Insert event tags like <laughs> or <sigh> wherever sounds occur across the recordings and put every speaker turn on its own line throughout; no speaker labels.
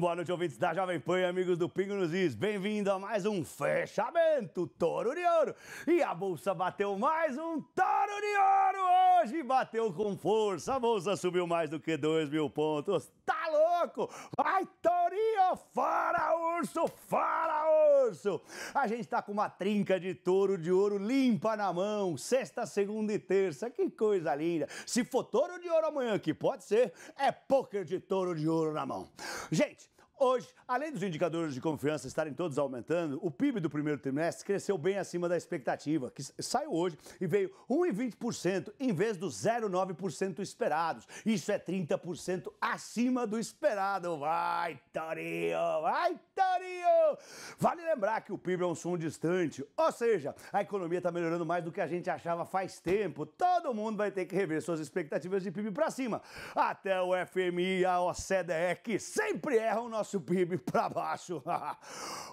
Boa noite, ouvintes da Jovem Pan e amigos do Pingo nos Is. Bem-vindo a mais um fechamento Toro de Ouro. E a Bolsa bateu mais um Toro de Ouro hoje. Bateu com força. A Bolsa subiu mais do que 2 mil pontos. Tá louco? Vai, Torinho! Fora, urso! Fora! A gente tá com uma trinca de touro de ouro limpa na mão, sexta, segunda e terça. Que coisa linda. Se for touro de ouro amanhã, que pode ser, é poker de touro de ouro na mão. Gente, Hoje, além dos indicadores de confiança estarem todos aumentando, o PIB do primeiro trimestre cresceu bem acima da expectativa, que saiu hoje e veio 1,20% em vez dos 0,9% esperados. Isso é 30% acima do esperado. Vai, Torinho! Vai, Torinho! Vale lembrar que o PIB é um som distante, ou seja, a economia está melhorando mais do que a gente achava faz tempo. Todo mundo vai ter que rever suas expectativas de PIB para cima. Até o FMI e a OCDE, que sempre erram o nosso nosso PIB <laughs> para baixo.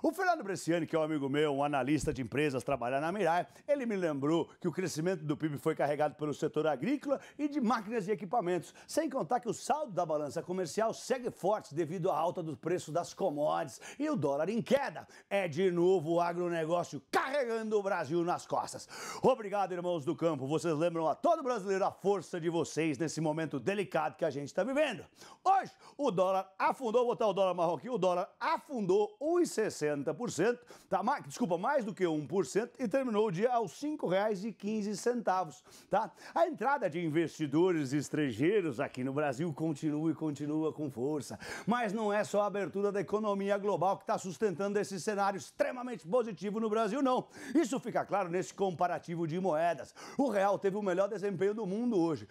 o Fernando Bresciani, que é um amigo meu, um analista de empresas, trabalha na Mirai, ele me lembrou que o crescimento do PIB foi carregado pelo setor agrícola e de máquinas e equipamentos, sem contar que o saldo da balança comercial segue forte devido à alta dos preços das commodities e o dólar em queda. É de novo o agronegócio carregando o Brasil nas costas. Obrigado, irmãos do campo. Vocês lembram a todo brasileiro a força de vocês nesse momento delicado que a gente está vivendo. Hoje, o dólar afundou, vou botar o dólar marrom real aqui, o dólar afundou 1,60%, tá? desculpa, mais do que 1%, e terminou o dia aos R$ 5,15, tá? A entrada de investidores estrangeiros aqui no Brasil continua e continua com força, mas não é só a abertura da economia global que está sustentando esse cenário extremamente positivo no Brasil, não. Isso fica claro nesse comparativo de moedas. O real teve o melhor desempenho do mundo hoje.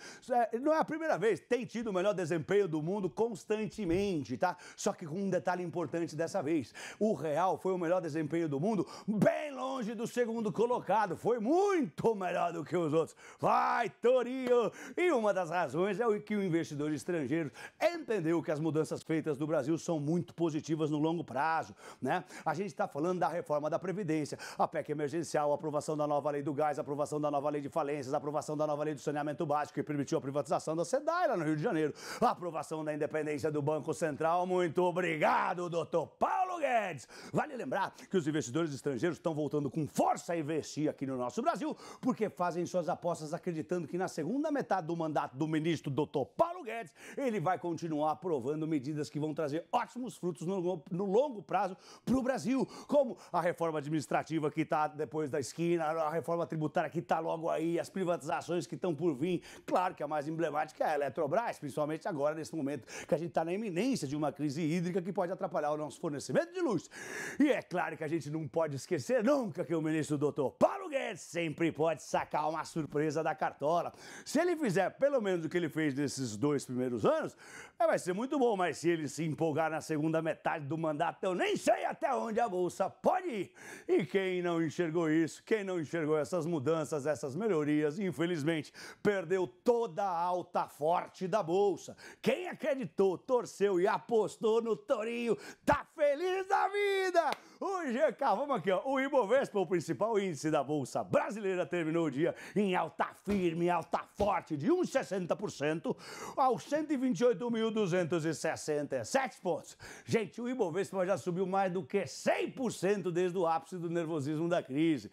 Não é a primeira vez, tem tido o melhor desempenho do mundo constantemente, tá? Só que com um detalhe importante dessa vez. O Real foi o melhor desempenho do mundo, bem longe do segundo colocado. Foi muito melhor do que os outros. Vai, Torinho! E uma das razões é o que o investidor estrangeiro entendeu que as mudanças feitas no Brasil são muito positivas no longo prazo, né? A gente está falando da reforma da Previdência, a PEC emergencial, a aprovação da nova lei do gás, a aprovação da nova lei de falências, a aprovação da nova lei do saneamento básico que permitiu a privatização da SEDAI lá no Rio de Janeiro, a aprovação da independência do Banco Central. Muito obrigado! Obrigado, doutor Paulo Guedes. Vale lembrar que os investidores estrangeiros estão voltando com força a investir aqui no nosso Brasil, porque fazem suas apostas acreditando que na segunda metade do mandato do ministro doutor Paulo Guedes. Ele vai continuar aprovando medidas que vão trazer ótimos frutos no, no longo prazo para o Brasil, como a reforma administrativa que está depois da esquina, a reforma tributária que está logo aí, as privatizações que estão por vir. Claro que a mais emblemática é a Eletrobras, principalmente agora, nesse momento que a gente está na iminência de uma crise hídrica que pode atrapalhar o nosso fornecimento de luz. E é claro que a gente não pode esquecer nunca que o ministro doutor Paulo sempre pode sacar uma surpresa da cartola. Se ele fizer pelo menos o que ele fez nesses dois primeiros anos, é, vai ser muito bom, mas se ele se empolgar na segunda metade do mandato, eu nem sei até onde a bolsa pode ir. E quem não enxergou isso, quem não enxergou essas mudanças, essas melhorias, infelizmente, perdeu toda a alta forte da bolsa. Quem acreditou, torceu e apostou no Torinho, tá feliz da vida! O GK, vamos aqui, ó. O Ibovespa, o principal índice da Bolsa Brasileira, terminou o dia em alta firme, alta forte, de 1,60% aos 128.267 pontos. Gente, o Ibovespa já subiu mais do que 100% desde o ápice do nervosismo da crise.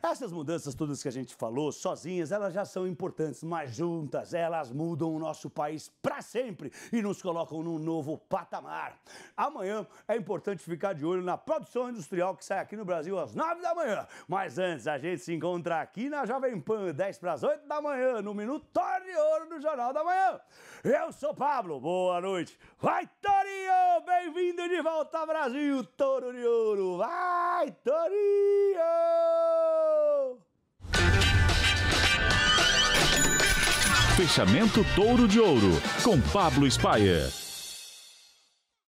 Essas mudanças todas que a gente falou, sozinhas, elas já são importantes, mas juntas elas mudam o nosso país para sempre e nos colocam num novo patamar. Amanhã é importante importante ficar de olho na produção industrial que sai aqui no Brasil às 9 da manhã. Mas antes, a gente se encontra aqui na Jovem Pan, 10 para as 8 da manhã, no Minutório de Ouro do Jornal da Manhã. Eu sou Pablo, boa noite. Vai, Torinho! Bem-vindo de volta ao Brasil, Touro de Ouro. Vai, Torinho! Fechamento Touro de Ouro, com Pablo Spaia.